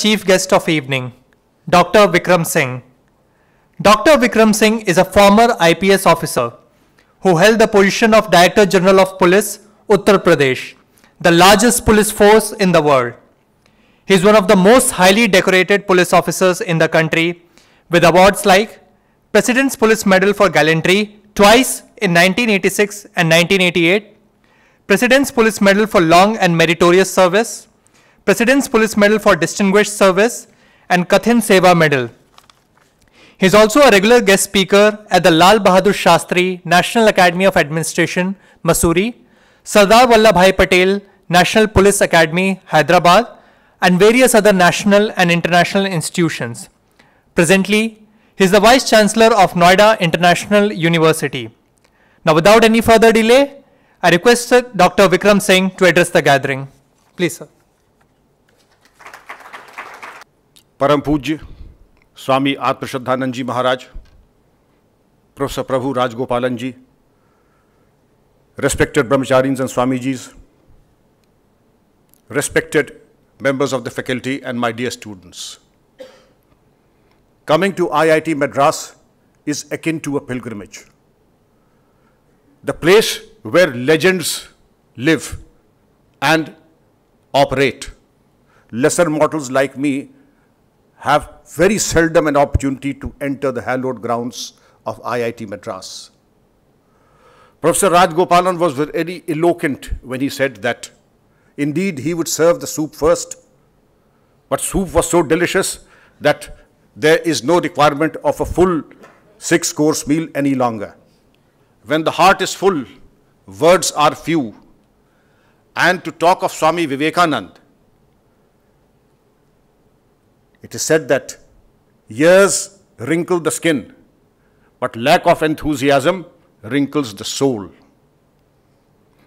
chief guest of evening, Dr. Vikram Singh. Dr. Vikram Singh is a former IPS officer who held the position of Director General of Police, Uttar Pradesh, the largest police force in the world. He is one of the most highly decorated police officers in the country with awards like President's Police Medal for Gallantry twice in 1986 and 1988, President's Police Medal for Long and Meritorious Service, President's Police Medal for Distinguished Service, and Kathin Seva Medal. He is also a regular guest speaker at the Lal Bahadur Shastri National Academy of Administration, Masuri, Sardar Vallabhai Patel National Police Academy, Hyderabad, and various other national and international institutions. Presently, he is the Vice Chancellor of Noida International University. Now, without any further delay, I request Dr. Vikram Singh to address the gathering. Please, sir. परम Swami Swami Maharaj, ji Maharaj Professor Prabhu Rajgopalan respected Brahmacharins and Swamijis, respected members of the faculty and my dear students. Coming to IIT Madras is akin to a pilgrimage. The place where legends live and operate. Lesser mortals like me have very seldom an opportunity to enter the hallowed grounds of IIT Madras. Professor Rajgopalan was very eloquent when he said that indeed he would serve the soup first, but soup was so delicious that there is no requirement of a full six course meal any longer. When the heart is full, words are few. And to talk of Swami Vivekanand it is said that years wrinkle the skin, but lack of enthusiasm wrinkles the soul.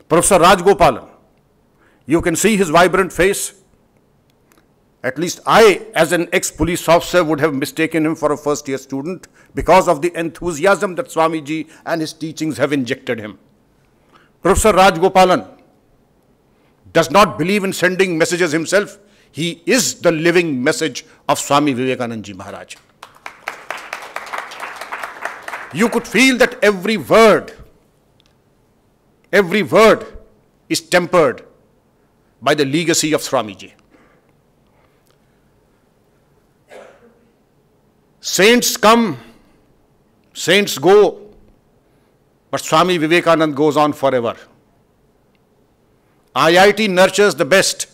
Professor Rajgopalan, you can see his vibrant face. At least I, as an ex-police officer, would have mistaken him for a first-year student because of the enthusiasm that Swamiji and his teachings have injected him. Professor Rajgopalan does not believe in sending messages himself. He is the living message of Swami Vivekananda Ji Maharaj. You could feel that every word, every word is tempered by the legacy of Swamiji. Saints come, saints go, but Swami Vivekanand goes on forever. IIT nurtures the best.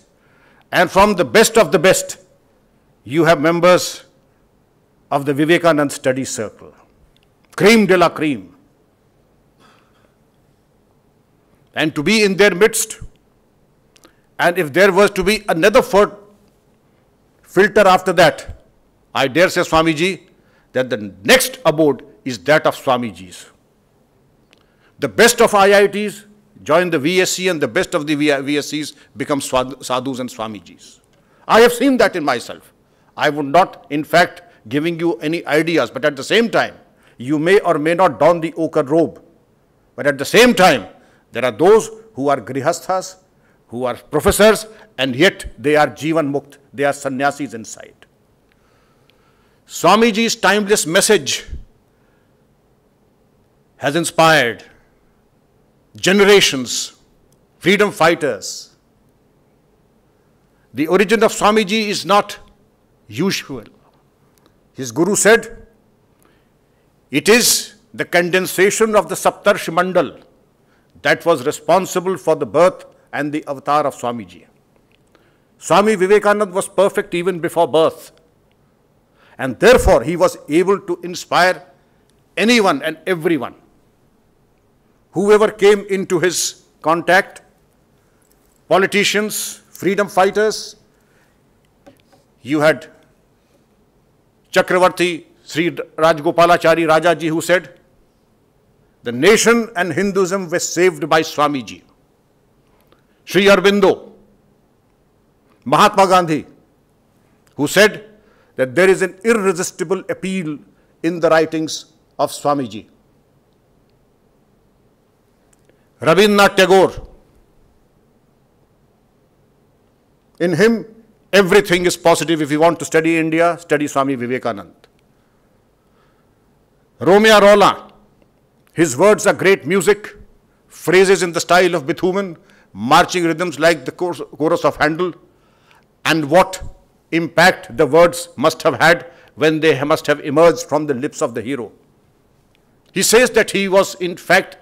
And from the best of the best, you have members of the Vivekananda Study Circle. Cream de la cream. And to be in their midst, and if there was to be another filter after that, I dare say, Swamiji, that the next abode is that of Swamiji's. The best of IITs, join the VSC and the best of the VSCs become sadhus and Swamijis. I have seen that in myself. I would not, in fact, giving you any ideas, but at the same time, you may or may not don the ochre robe. But at the same time, there are those who are grihasthas, who are professors, and yet they are jivan mukt, they are sannyasis inside. Swamiji's timeless message has inspired generations, freedom fighters. The origin of Swamiji is not usual. His guru said, it is the condensation of the Saptarshi Mandal that was responsible for the birth and the avatar of Swamiji. Swami Vivekananda was perfect even before birth. And therefore, he was able to inspire anyone and everyone whoever came into his contact, politicians, freedom fighters, you had Chakravarti, Sri Rajgopalachari Rajaji who said, the nation and Hinduism were saved by Swamiji. Sri Aurobindo, Mahatma Gandhi, who said that there is an irresistible appeal in the writings of Swamiji. Rabindranath Tagore. In him, everything is positive. If you want to study India, study Swami Vivekanand. Romia Rolla, his words are great music, phrases in the style of Beethoven, marching rhythms like the chorus of Handel, and what impact the words must have had when they must have emerged from the lips of the hero. He says that he was in fact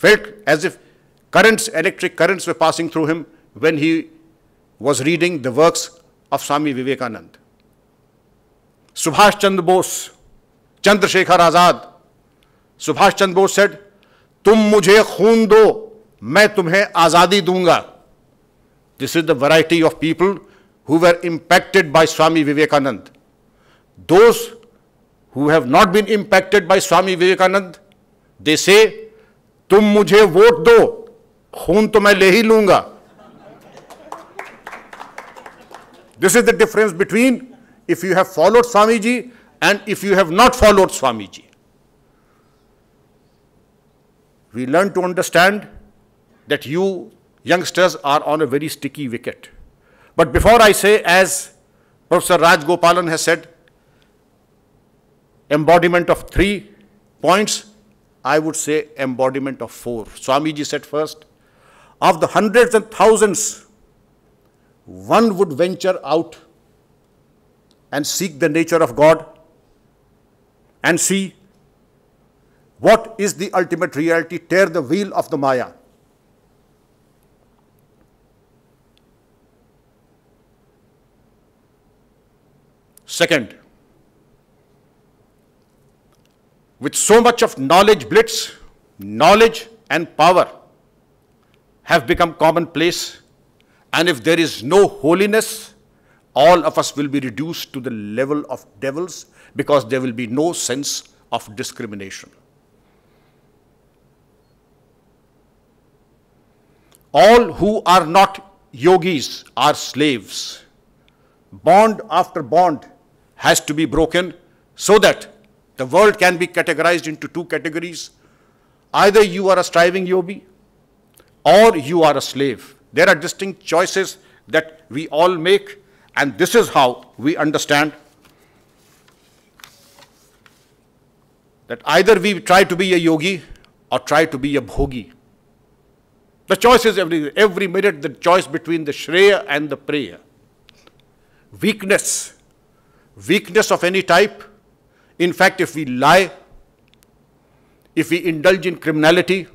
felt as if currents, electric currents were passing through him when he was reading the works of Swami Vivekananda. Subhash Chandra Bose, Chandrasekhar Azad, Subhash Chandra Bose said, Tum mujhe khun do, main tumhe azadi dunga. This is the variety of people who were impacted by Swami Vivekananda. Those who have not been impacted by Swami Vivekananda, they say तुम मुझे vote दो खून तो मैं ले ही लूंगा this is the difference between if you have followed Swami ji and if you have not followed Swami ji we learn to understand that you youngsters are on a very sticky wicket but before I say as professor Rajagopalan has set embodiment of three points I would say embodiment of four. Swamiji said first, of the hundreds and thousands, one would venture out and seek the nature of God and see what is the ultimate reality, tear the wheel of the Maya. Second, with so much of knowledge blitz, knowledge and power have become commonplace. And if there is no holiness, all of us will be reduced to the level of devils because there will be no sense of discrimination. All who are not yogis are slaves. Bond after bond has to be broken so that the world can be categorized into two categories. Either you are a striving yogi or you are a slave. There are distinct choices that we all make and this is how we understand that either we try to be a yogi or try to be a bhogi. The choice is every, every minute the choice between the shreya and the prayer. Weakness, weakness of any type in fact, if we lie, if we indulge in criminality,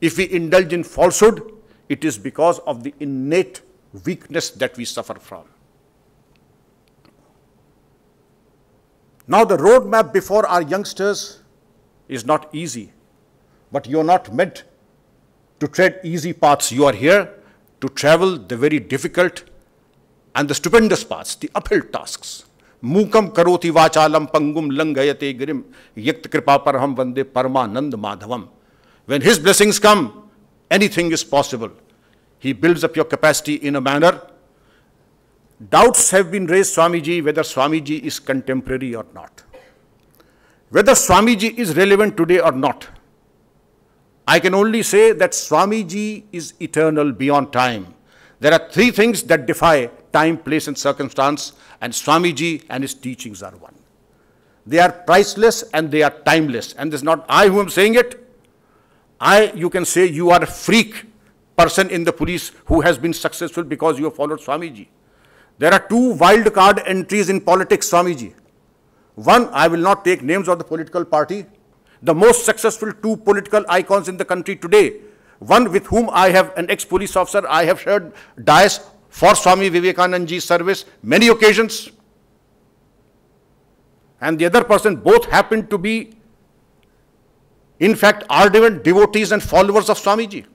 if we indulge in falsehood, it is because of the innate weakness that we suffer from. Now, the roadmap before our youngsters is not easy, but you're not meant to tread easy paths. You are here to travel the very difficult and the stupendous paths, the uphill tasks. मूकम करोति वाचालम पंगुम लंगयते गिरिम यक्त कृपा पर हम वंदे परमानंद माधवम when his blessings come anything is possible he builds up your capacity in a manner doubts have been raised Swami ji whether Swami ji is contemporary or not whether Swami ji is relevant today or not I can only say that Swami ji is eternal beyond time there are three things that DeFi time, place, and circumstance, and Swamiji and his teachings are one. They are priceless and they are timeless. And it's not I who am saying it. I, you can say you are a freak person in the police who has been successful because you have followed Swamiji. There are two wild card entries in politics, Swamiji. One, I will not take names of the political party. The most successful two political icons in the country today, one with whom I have an ex-police officer, I have shared dais for Swami Vivekanandji's service many occasions. And the other person both happened to be, in fact, ardent devotees and followers of Swamiji.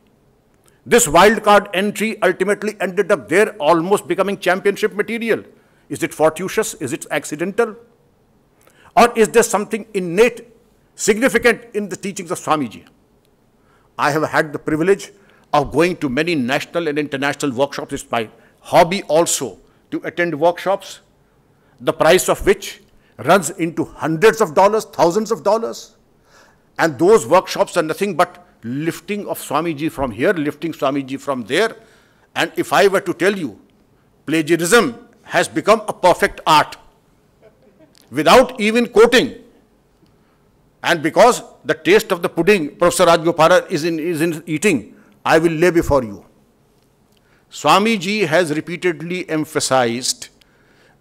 This wild card entry ultimately ended up there almost becoming championship material. Is it fortuitous? Is it accidental? Or is there something innate, significant in the teachings of Swamiji? I have had the privilege of going to many national and international workshops. It's my hobby also to attend workshops, the price of which runs into hundreds of dollars, thousands of dollars. And those workshops are nothing but lifting of Swamiji from here, lifting Swamiji from there. And if I were to tell you, plagiarism has become a perfect art without even quoting. And because the taste of the pudding Professor Rajgopara is in, is in eating, I will lay before you. Swamiji has repeatedly emphasized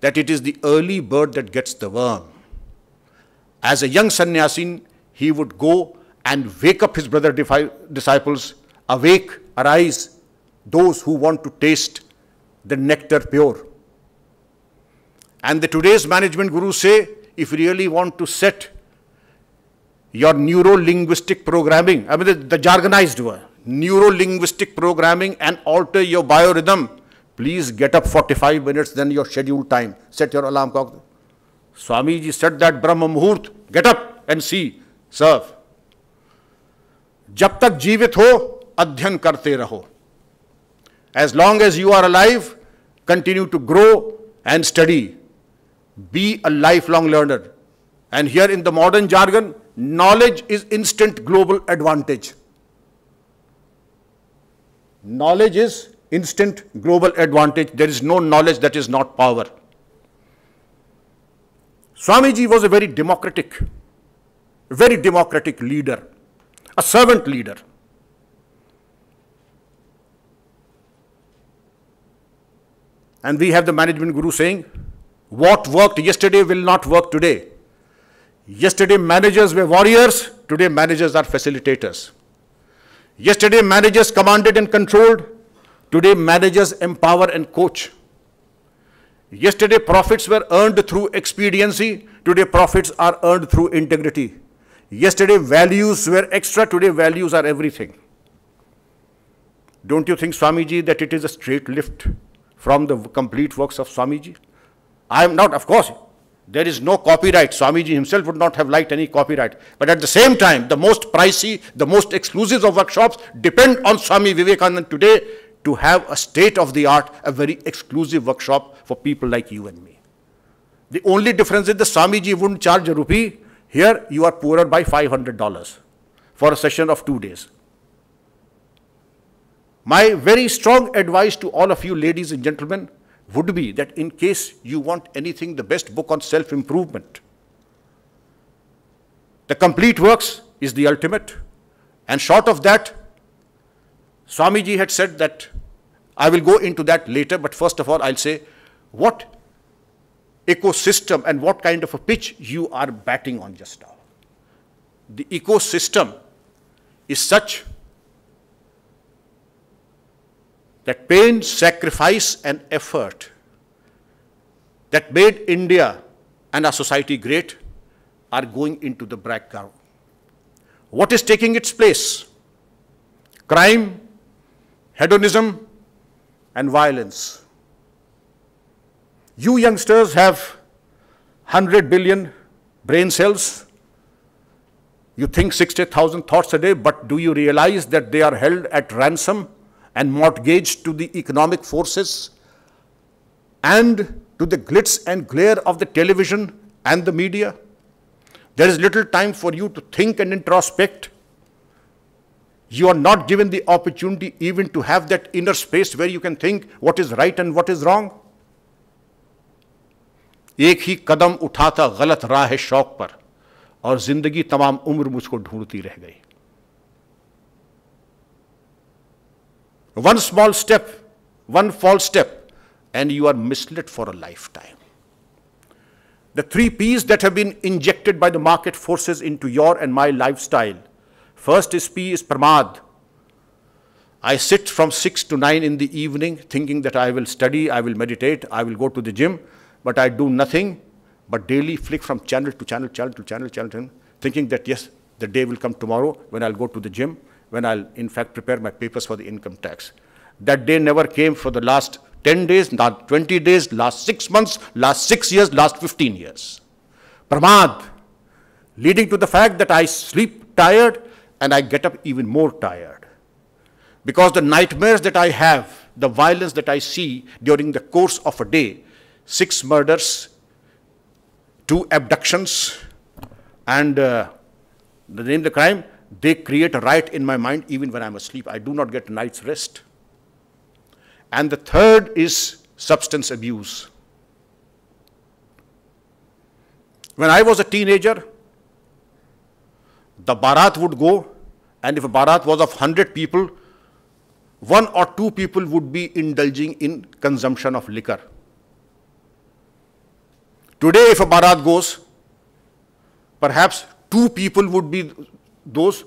that it is the early bird that gets the worm. As a young sannyasin, he would go and wake up his brother disciples, awake, arise, those who want to taste the nectar pure. And the today's management gurus say, if you really want to set your neuro-linguistic programming, I mean the, the jargonized word, neuro-linguistic programming and alter your bio rhythm. please get up 45 minutes, then your scheduled time. Set your alarm clock. Swami Ji said that Brahma Muhurt, get up and see, serve. Jab tak jeevit ho, adhyan karte raho. As long as you are alive, continue to grow and study. Be a lifelong learner. And here in the modern jargon, knowledge is instant global advantage. Knowledge is instant global advantage. There is no knowledge that is not power. Swamiji was a very democratic, very democratic leader, a servant leader. And we have the management guru saying, what worked yesterday will not work today. Yesterday managers were warriors, today managers are facilitators. Yesterday, managers commanded and controlled. Today, managers empower and coach. Yesterday, profits were earned through expediency. Today, profits are earned through integrity. Yesterday, values were extra. Today, values are everything. Don't you think, Swamiji, that it is a straight lift from the complete works of Swamiji? I am not, of course, there is no copyright. Swamiji himself would not have liked any copyright. But at the same time, the most pricey, the most exclusive of workshops depend on Swami Vivekananda today to have a state-of-the-art, a very exclusive workshop for people like you and me. The only difference is the Swamiji wouldn't charge a rupee. Here, you are poorer by $500 for a session of two days. My very strong advice to all of you ladies and gentlemen, would be that in case you want anything, the best book on self-improvement. The complete works is the ultimate. And short of that, Swamiji had said that, I will go into that later, but first of all, I'll say what ecosystem and what kind of a pitch you are batting on just now. The ecosystem is such that pain, sacrifice, and effort that made India and our society great are going into the background. What is taking its place? Crime, hedonism, and violence. You youngsters have 100 billion brain cells. You think 60,000 thoughts a day, but do you realize that they are held at ransom and mortgaged to the economic forces and to the glitz and glare of the television and the media. There is little time for you to think and introspect. You are not given the opportunity even to have that inner space where you can think what is right and what is wrong. एक ही कदम उठा था गलत राह शौक पर और जिंदगी तमाम उम्र मुझको ढूंढती रह One small step, one false step, and you are misled for a lifetime. The three P's that have been injected by the market forces into your and my lifestyle. First is P is Pramad. I sit from 6 to 9 in the evening thinking that I will study, I will meditate, I will go to the gym, but I do nothing but daily flick from channel to channel, channel to channel, channel to channel, thinking that yes, the day will come tomorrow when I'll go to the gym, when I'll in fact prepare my papers for the income tax. That day never came for the last 10 days, not 20 days, last 6 months, last 6 years, last 15 years. Pramad, leading to the fact that I sleep tired and I get up even more tired. Because the nightmares that I have, the violence that I see during the course of a day, six murders, two abductions, and uh, the name of the crime, they create a riot in my mind even when I'm asleep. I do not get night's rest. And the third is substance abuse. When I was a teenager, the Bharat would go, and if a Bharat was of 100 people, one or two people would be indulging in consumption of liquor. Today, if a Bharat goes, perhaps two people would be those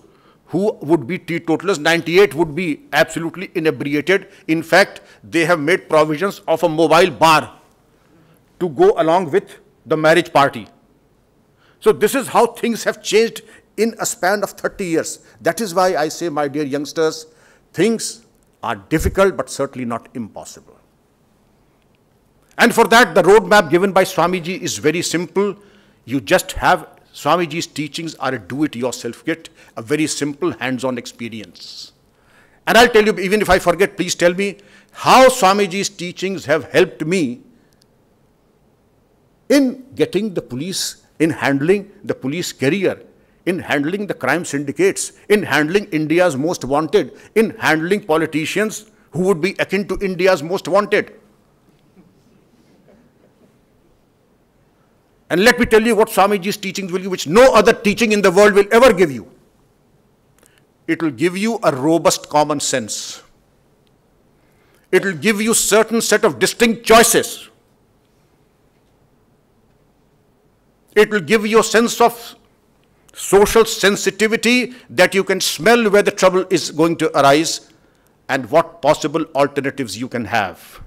who would be teetotalers, 98 would be absolutely inebriated. In fact, they have made provisions of a mobile bar to go along with the marriage party. So this is how things have changed in a span of 30 years. That is why I say, my dear youngsters, things are difficult but certainly not impossible. And for that, the roadmap given by Swamiji is very simple. You just have Swamiji's teachings are a do-it-yourself kit, a very simple hands-on experience. And I'll tell you, even if I forget, please tell me how Swamiji's teachings have helped me in getting the police, in handling the police career, in handling the crime syndicates, in handling India's most wanted, in handling politicians who would be akin to India's most wanted. And let me tell you what Swamiji's teachings will give, which no other teaching in the world will ever give you. It will give you a robust common sense. It will give you certain set of distinct choices. It will give you a sense of social sensitivity that you can smell where the trouble is going to arise and what possible alternatives you can have.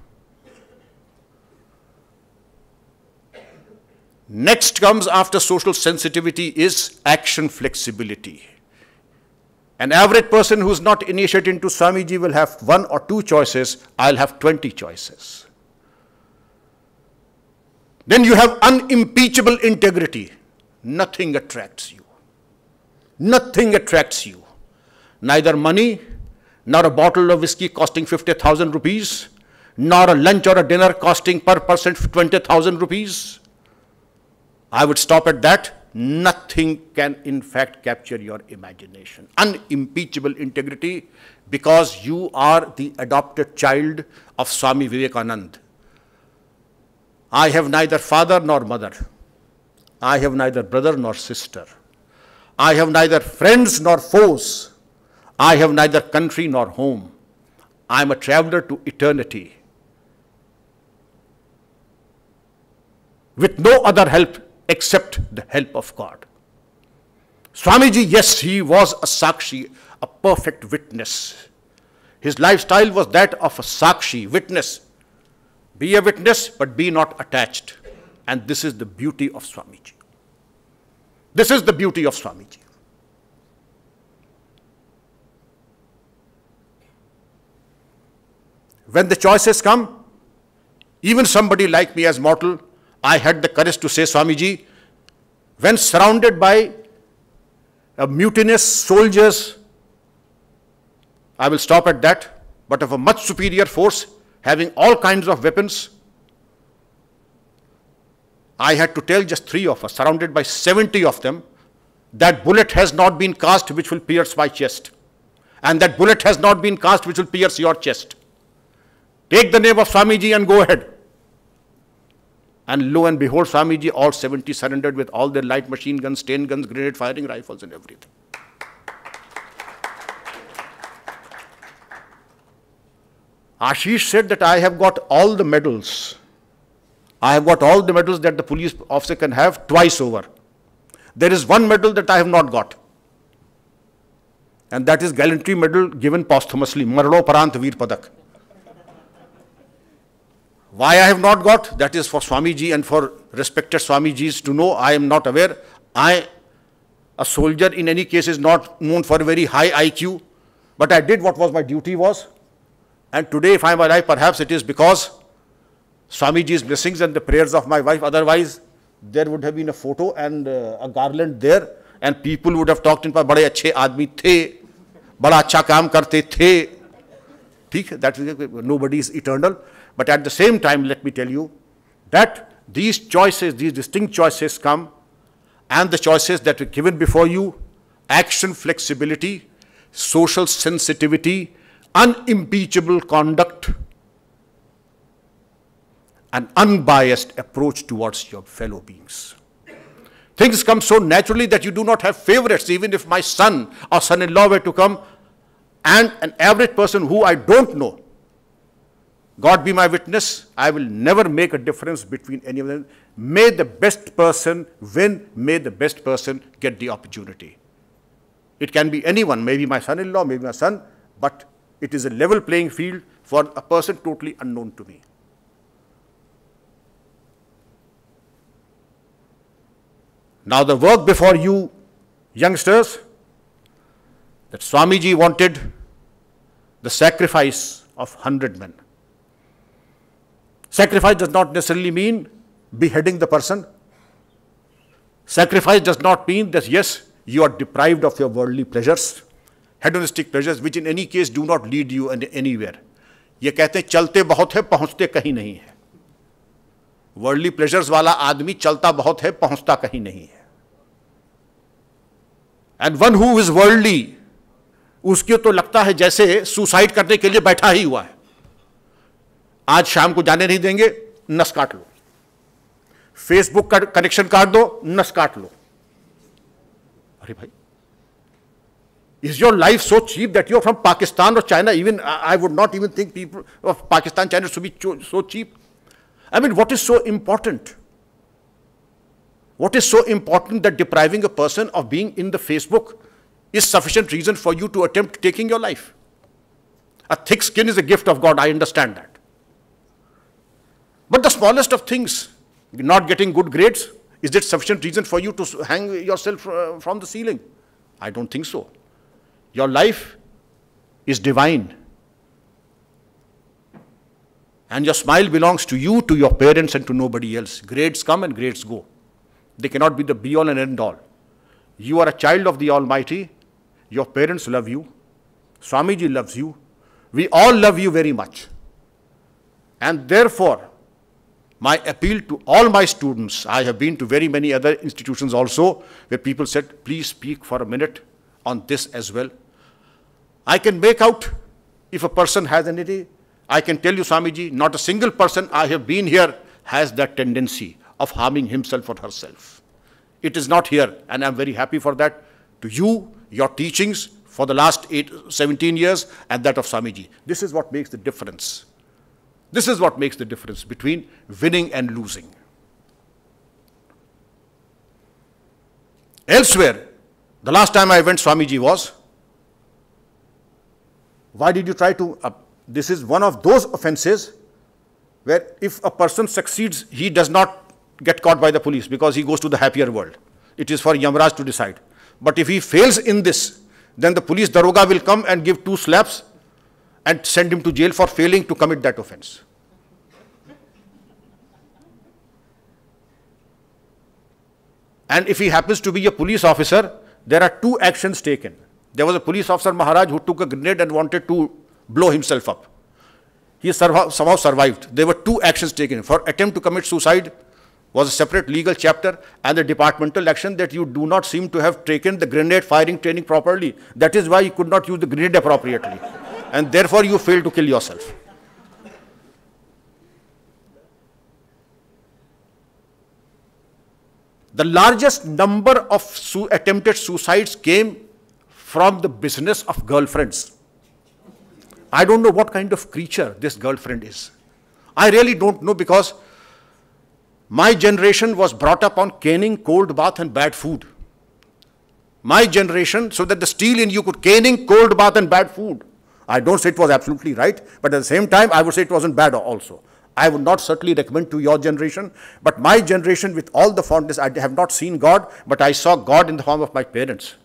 Next comes after social sensitivity is action flexibility. An average person who's not initiated into Swamiji will have one or two choices, I'll have 20 choices. Then you have unimpeachable integrity. Nothing attracts you. Nothing attracts you. Neither money, nor a bottle of whiskey costing 50,000 rupees, nor a lunch or a dinner costing per person 20,000 rupees I would stop at that. Nothing can in fact capture your imagination. Unimpeachable integrity because you are the adopted child of Swami Vivekanand. I have neither father nor mother. I have neither brother nor sister. I have neither friends nor foes. I have neither country nor home. I am a traveler to eternity. With no other help except the help of God. Swamiji, yes, he was a Sakshi, a perfect witness. His lifestyle was that of a Sakshi, witness. Be a witness, but be not attached. And this is the beauty of Swamiji. This is the beauty of Swamiji. When the choices come, even somebody like me as mortal I had the courage to say, Swamiji, when surrounded by a uh, mutinous soldiers, I will stop at that, but of a much superior force, having all kinds of weapons, I had to tell just three of us, surrounded by 70 of them, that bullet has not been cast which will pierce my chest. And that bullet has not been cast which will pierce your chest. Take the name of Swamiji and go ahead. And lo and behold, Swamiji, all 70 surrendered with all their light machine guns, stain guns, grenade firing rifles, and everything. Ashish said that I have got all the medals. I have got all the medals that the police officer can have twice over. There is one medal that I have not got. And that is gallantry medal given posthumously, Marlo Parant Veer Padak. Why I have not got, that is for Swamiji and for respected Swamiji's to know. I am not aware. I, a soldier in any case, is not known for a very high IQ. But I did what was my duty was. And today, if I am alive, perhaps it is because Swamiji's blessings and the prayers of my wife. Otherwise, there would have been a photo and uh, a garland there. and people would have talked in पर बड़े अच्छे आदमी थे बड़ा अच्छा काम करते थे ठीक है but at the same time, let me tell you that these choices, these distinct choices come and the choices that were given before you, action flexibility, social sensitivity, unimpeachable conduct, an unbiased approach towards your fellow beings. Things come so naturally that you do not have favorites. Even if my son or son-in-law were to come and an average person who I don't know God be my witness, I will never make a difference between any of them. May the best person win, may the best person get the opportunity. It can be anyone, maybe my son-in-law, maybe my son, but it is a level playing field for a person totally unknown to me. Now the work before you, youngsters, that Swamiji wanted the sacrifice of 100 men. Sacrifice does not necessarily mean beheading the person. Sacrifice does not mean that, yes, you are deprived of your worldly pleasures, hedonistic pleasures, which in any case do not lead you anywhere. ये कहते हैं चलते बहुत है पहुंचते कहीं नहीं है वर्ल्डली प्लेजर्स वाला आदमी चलता बहुत है पहुंचता कहीं नहीं है and one who is worldly उसके तो लगता है जैसे सुसाइड करने के लिए बैठा ही हुआ है आज शाम को जाने नहीं देंगे नस काट लो फेसबुक का कनेक्शन काट दो नस काट लो अरे भाई is your life so cheap that you're from Pakistan or China even I would not even think people of Pakistan China so be so cheap I mean what is so important what is so important that depriving a person of being in the Facebook is sufficient reason for you to attempt taking your life a thick skin is a gift of God I understand that But the smallest of things, not getting good grades, is that sufficient reason for you to hang yourself uh, from the ceiling? I don't think so. Your life is divine. And your smile belongs to you, to your parents, and to nobody else. Grades come and grades go. They cannot be the be all and end all. You are a child of the Almighty. Your parents love you. Swamiji loves you. We all love you very much. And therefore, my appeal to all my students, I have been to very many other institutions also, where people said, please speak for a minute on this as well. I can make out if a person has any, I can tell you, Swamiji, not a single person I have been here has that tendency of harming himself or herself. It is not here, and I'm very happy for that. To you, your teachings for the last eight, 17 years, and that of Swamiji. This is what makes the difference. This is what makes the difference between winning and losing. Elsewhere, the last time I went, Swamiji was. Why did you try to? Uh, this is one of those offenses where if a person succeeds, he does not get caught by the police because he goes to the happier world. It is for Yamraj to decide. But if he fails in this, then the police daroga will come and give two slaps and send him to jail for failing to commit that offense. And if he happens to be a police officer, there are two actions taken. There was a police officer, Maharaj, who took a grenade and wanted to blow himself up. He somehow survived. There were two actions taken. For attempt to commit suicide was a separate legal chapter and the departmental action that you do not seem to have taken the grenade firing training properly. That is why you could not use the grenade appropriately and therefore you fail to kill yourself. The largest number of su attempted suicides came from the business of girlfriends. I don't know what kind of creature this girlfriend is. I really don't know because my generation was brought up on caning, cold bath, and bad food. My generation, so that the steel in you could caning, cold bath, and bad food. I don't say it was absolutely right, but at the same time, I would say it wasn't bad also. I would not certainly recommend to your generation, but my generation, with all the fondness, I have not seen God, but I saw God in the form of my parents.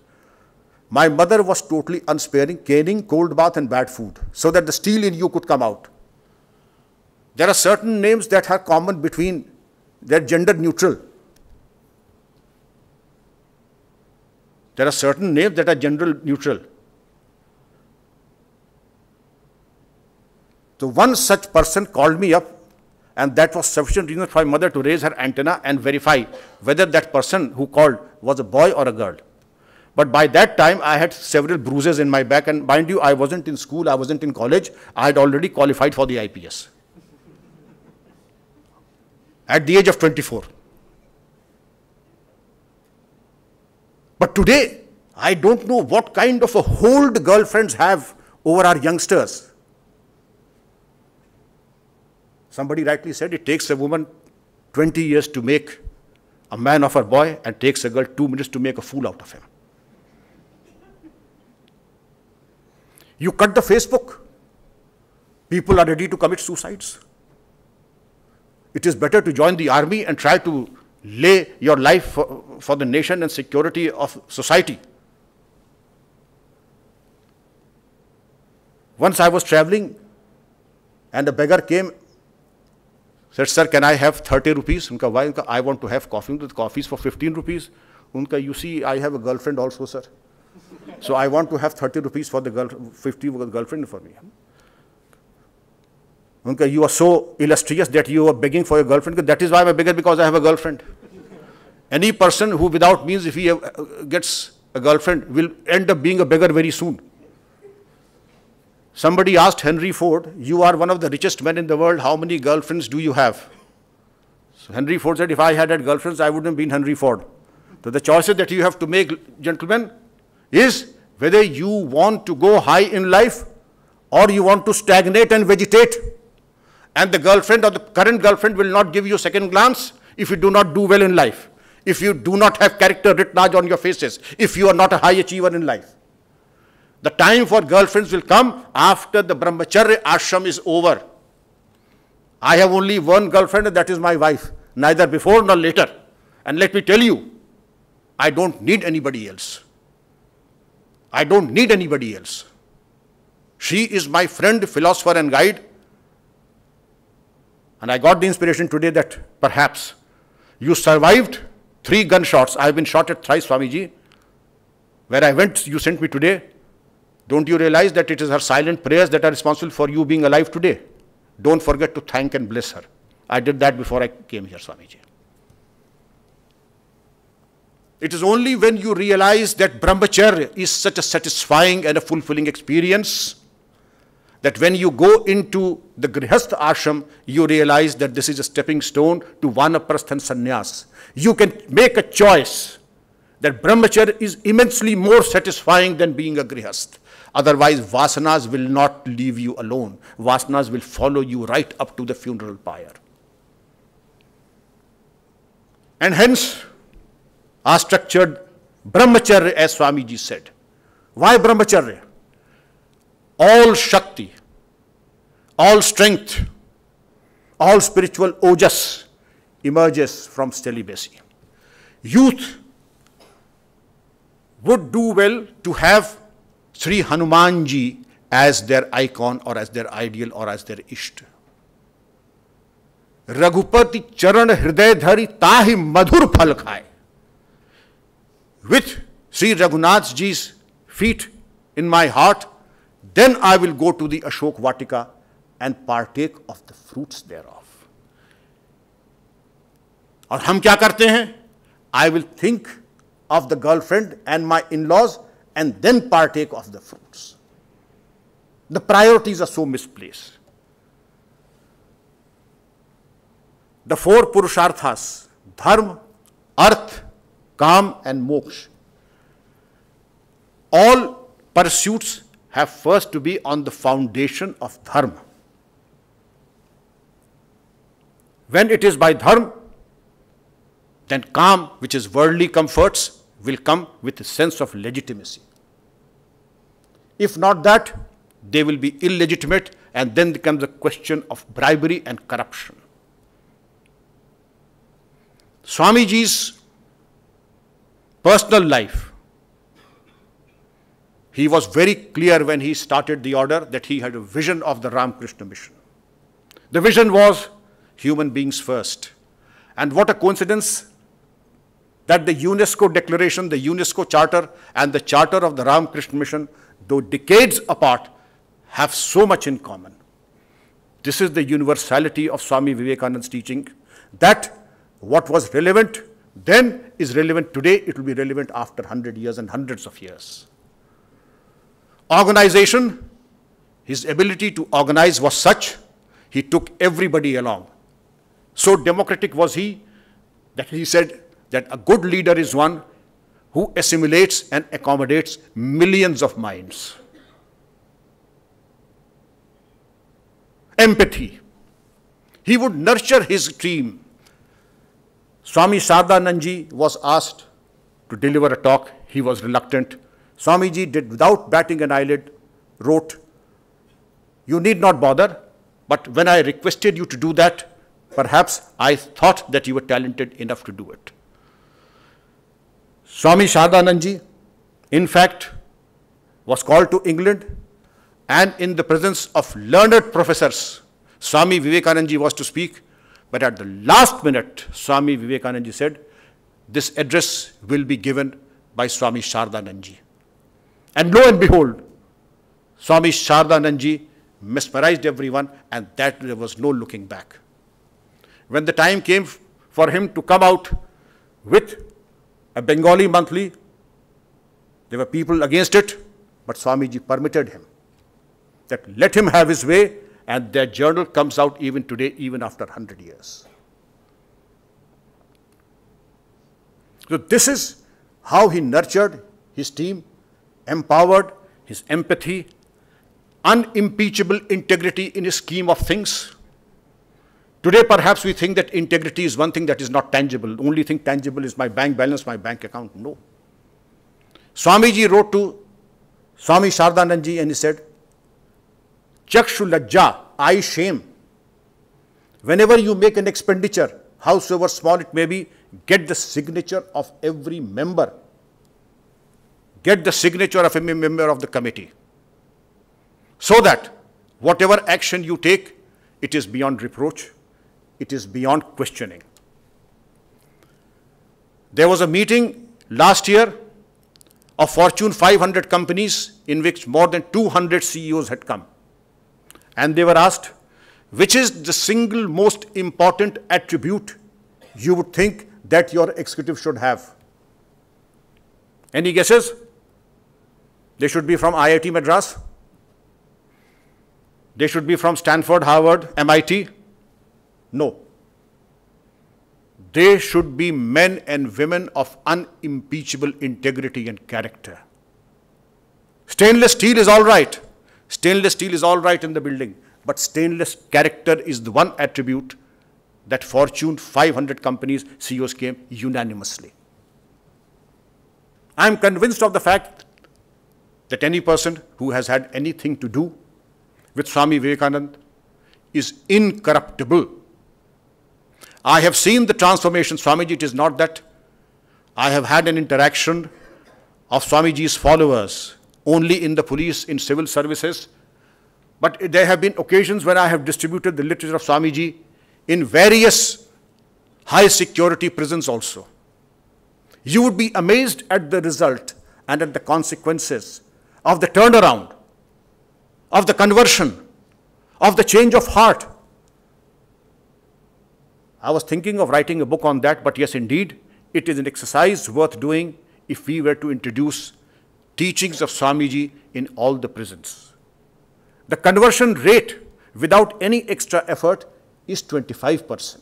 My mother was totally unsparing, caning cold bath and bad food, so that the steel in you could come out. There are certain names that are common between, they're gender neutral. There are certain names that are gender neutral. So one such person called me up and that was sufficient reason for my mother to raise her antenna and verify whether that person who called was a boy or a girl. But by that time, I had several bruises in my back and mind you, I wasn't in school, I wasn't in college, I had already qualified for the IPS at the age of 24. But today, I don't know what kind of a hold girlfriends have over our youngsters. Somebody rightly said it takes a woman 20 years to make a man of her boy and takes a girl two minutes to make a fool out of him. You cut the Facebook, people are ready to commit suicides. It is better to join the army and try to lay your life for, for the nation and security of society. Once I was traveling and a beggar came said, sir, can I have 30 rupees? Unka, why? Unka, I want to have coffee. Unka, coffee is for 15 rupees. Unka, you see, I have a girlfriend also, sir. so I want to have 30 rupees for the girl, 50 girlfriend for me. Unka, you are so illustrious that you are begging for your girlfriend. That is why I'm a beggar, because I have a girlfriend. Any person who without means, if he uh, gets a girlfriend, will end up being a beggar very soon. Somebody asked Henry Ford, You are one of the richest men in the world, how many girlfriends do you have? So Henry Ford said, If I had had girlfriends, I wouldn't have been Henry Ford. So the choices that you have to make, gentlemen, is whether you want to go high in life or you want to stagnate and vegetate. And the girlfriend or the current girlfriend will not give you a second glance if you do not do well in life, if you do not have character written large on your faces, if you are not a high achiever in life. The time for girlfriends will come after the brahmacharya ashram is over. I have only one girlfriend and that is my wife, neither before nor later. And let me tell you, I don't need anybody else. I don't need anybody else. She is my friend, philosopher, and guide. And I got the inspiration today that perhaps you survived three gunshots. I have been shot at thrice, Swamiji. Where I went, you sent me today. Don't you realize that it is her silent prayers that are responsible for you being alive today? Don't forget to thank and bless her. I did that before I came here, Swamiji. It is only when you realize that brahmacharya is such a satisfying and a fulfilling experience that when you go into the grihastha ashram, you realize that this is a stepping stone to vanaprastha and sannyas. You can make a choice that brahmacharya is immensely more satisfying than being a grihastha. Otherwise, vasanas will not leave you alone. Vasanas will follow you right up to the funeral pyre. And hence, are structured brahmacharya, as Swamiji said. Why brahmacharya? All Shakti, all strength, all spiritual ojas emerges from celibacy. Youth would do well to have Sri Hanumanji as their icon or as their ideal or as their ishta. Raghupati Charan हृदय धरी ताहि मधुर फल खाए with Shri Raghunath जी's feet in my heart, then I will go to the Ashok Vatika and partake of the fruits thereof. And what do we do? I will think of the girlfriend and my in-laws and then partake of the fruits. The priorities are so misplaced. The four Purusharthas, Dharma, Arth, Kam and Moksha, all pursuits have first to be on the foundation of Dharma. When it is by Dharma, then Kam, which is worldly comforts, will come with a sense of legitimacy. If not that, they will be illegitimate and then comes the question of bribery and corruption. Swamiji's personal life, he was very clear when he started the order that he had a vision of the Ramakrishna mission. The vision was human beings first. And what a coincidence that the UNESCO declaration, the UNESCO charter, and the charter of the Ramakrishna mission though decades apart, have so much in common. This is the universality of Swami Vivekananda's teaching that what was relevant then is relevant today, it will be relevant after 100 years and hundreds of years. Organization, his ability to organize was such, he took everybody along. So democratic was he that he said that a good leader is one who assimilates and accommodates millions of minds. Empathy. He would nurture his dream. Swami Sardananji was asked to deliver a talk. He was reluctant. Swamiji did without batting an eyelid, wrote, You need not bother, but when I requested you to do that, perhaps I thought that you were talented enough to do it. Swami Shadaనంji, in fact, was called to England and in the presence of learned professors, Swami Vivekananji was to speak. But at the last minute, Swami Vivekananji said, this address will be given by Swami Shardananji. And lo and behold, Swami Shardananji mesmerized everyone and that there was no looking back. When the time came for him to come out with a Bengali monthly. There were people against it, but Swamiji permitted him that let him have his way and their journal comes out even today, even after 100 years. So this is how he nurtured his team, empowered his empathy, unimpeachable integrity in his scheme of things, Today, perhaps we think that integrity is one thing that is not tangible. The only thing tangible is my bank balance, my bank account. No. Swamiji wrote to Swami Sardananji and he said, Chakshu Lajja, I shame. Whenever you make an expenditure, however small it may be, get the signature of every member. Get the signature of every member of the committee. So that whatever action you take, it is beyond reproach it is beyond questioning. There was a meeting last year of Fortune 500 companies in which more than 200 CEOs had come. And they were asked, which is the single most important attribute you would think that your executive should have? Any guesses? They should be from IIT Madras. They should be from Stanford, Harvard, MIT. No. They should be men and women of unimpeachable integrity and character. Stainless steel is all right. Stainless steel is all right in the building. But stainless character is the one attribute that Fortune 500 companies CEOs came unanimously. I am convinced of the fact that any person who has had anything to do with Swami Vivekananda is incorruptible I have seen the transformation, Swamiji. It is not that I have had an interaction of Swamiji's followers only in the police, in civil services. But there have been occasions when I have distributed the literature of Swamiji in various high security prisons also. You would be amazed at the result and at the consequences of the turnaround, of the conversion, of the change of heart I was thinking of writing a book on that, but yes, indeed, it is an exercise worth doing if we were to introduce teachings of Swamiji in all the prisons. The conversion rate without any extra effort is 25%.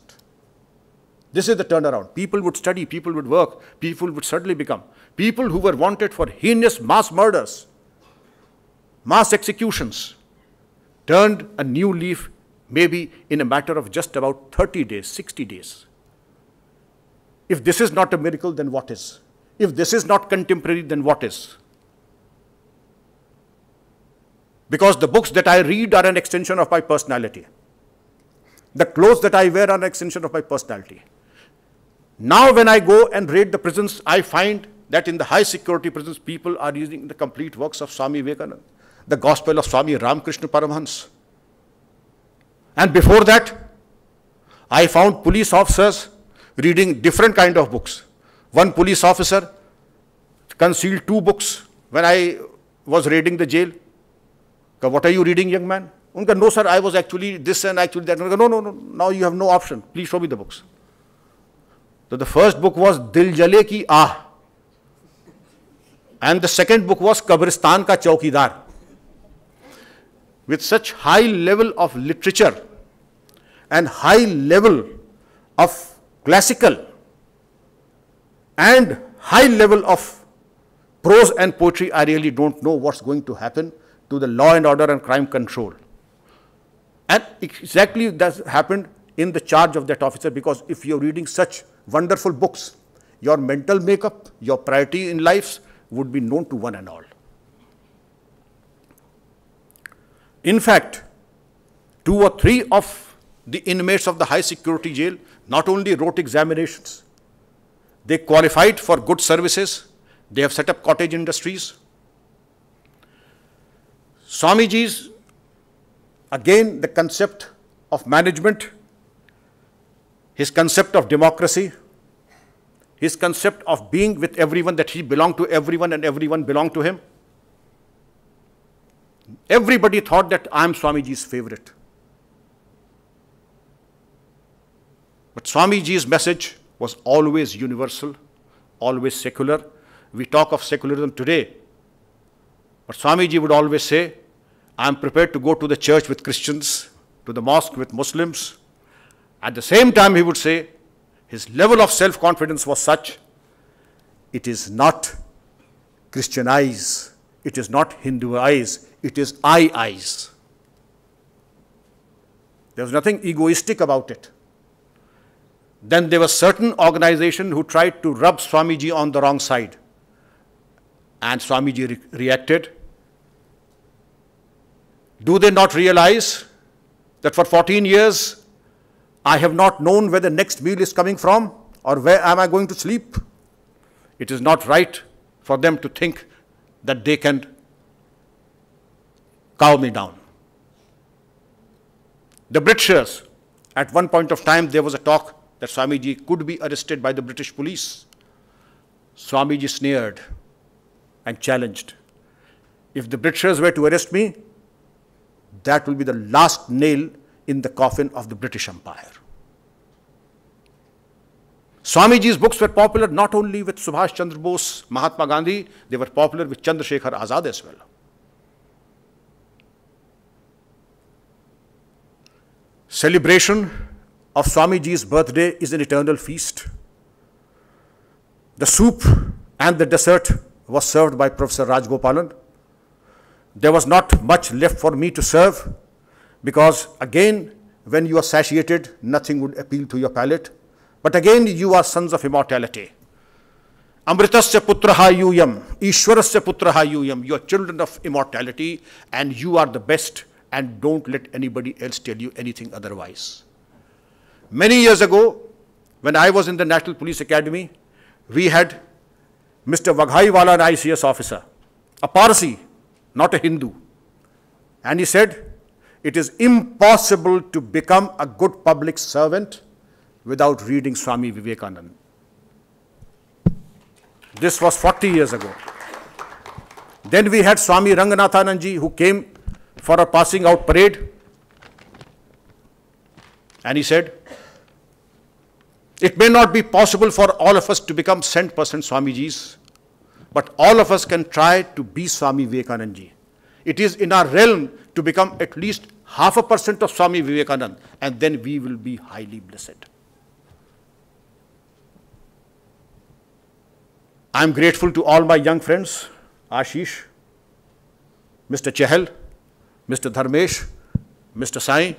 This is the turnaround. People would study, people would work, people would suddenly become. People who were wanted for heinous mass murders, mass executions, turned a new leaf maybe in a matter of just about 30 days, 60 days. If this is not a miracle, then what is? If this is not contemporary, then what is? Because the books that I read are an extension of my personality. The clothes that I wear are an extension of my personality. Now when I go and raid the prisons, I find that in the high security prisons, people are using the complete works of Swami Vivekananda, the gospel of Swami Ramakrishna Paramahansa, and before that, I found police officers reading different kind of books. One police officer concealed two books when I was raiding the jail. What are you reading, young man? no, sir, I was actually this and actually that. no, no, no, now you have no option. Please show me the books. So the first book was Dil Jale Ki Ah. And the second book was Kabristan Ka Chowkidar with such high level of literature and high level of classical and high level of prose and poetry, I really don't know what's going to happen to the law and order and crime control. And exactly that happened in the charge of that officer because if you're reading such wonderful books, your mental makeup, your priority in life would be known to one and all. In fact, two or three of the inmates of the high security jail not only wrote examinations, they qualified for good services, they have set up cottage industries. Swamiji's, again, the concept of management, his concept of democracy, his concept of being with everyone, that he belonged to everyone and everyone belonged to him. Everybody thought that I am Swamiji's favorite. But Swamiji's message was always universal, always secular. We talk of secularism today, but Swamiji would always say, I am prepared to go to the church with Christians, to the mosque with Muslims. At the same time, he would say, his level of self confidence was such, it is not Christianize, it is not Hinduize, it is I eyes. There was nothing egoistic about it. Then there were certain organizations who tried to rub Swamiji on the wrong side. And Swamiji re reacted. Do they not realize that for 14 years I have not known where the next meal is coming from or where am I going to sleep? It is not right for them to think that they can cow me down. The Britishers, at one point of time, there was a talk that Swamiji could be arrested by the British police. Swamiji sneered and challenged. If the Britishers were to arrest me, that will be the last nail in the coffin of the British Empire. Swamiji's books were popular not only with Subhash Chandra Bose, Mahatma Gandhi, they were popular with Chandrasekhar Azad as well. celebration of Swamiji's birthday is an eternal feast. The soup and the dessert was served by Professor Rajgopalan. There was not much left for me to serve because again, when you are satiated, nothing would appeal to your palate. But again, you are sons of immortality. Amritasya putraha yuyam, Ishwarasya putraha yuyam. You are children of immortality and you are the best and don't let anybody else tell you anything otherwise. Many years ago, when I was in the National Police Academy, we had Mr. Waghaiwala, an ICS officer, a Parsi, not a Hindu. And he said, it is impossible to become a good public servant without reading Swami Vivekananda. This was 40 years ago. Then we had Swami Ranganathananji who came for a passing out parade? And he said, It may not be possible for all of us to become 100% Swamijis, but all of us can try to be Swami Vivekanandji. It is in our realm to become at least half a percent of Swami Vivekanand, and then we will be highly blessed. I am grateful to all my young friends, Ashish, Mr. Chahal, mister Dharmesh mister Sai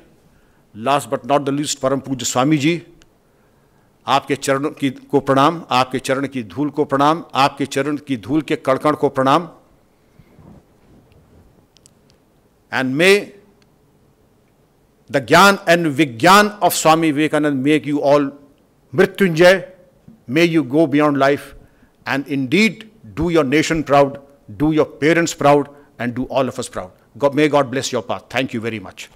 last but not the least परम पूज्य स्वामी जी आपके चरण की को प्रणाम आपके चरण की धूल को प्रणाम आपके चरण की धूल के कड़कण को प्रणाम and may the gyan and vigyan of Swami Vivekananda make you all mrityunjay may you go beyond life and indeed do your nation proud do your parents proud and do all of us proud God, may God bless your path. Thank you very much.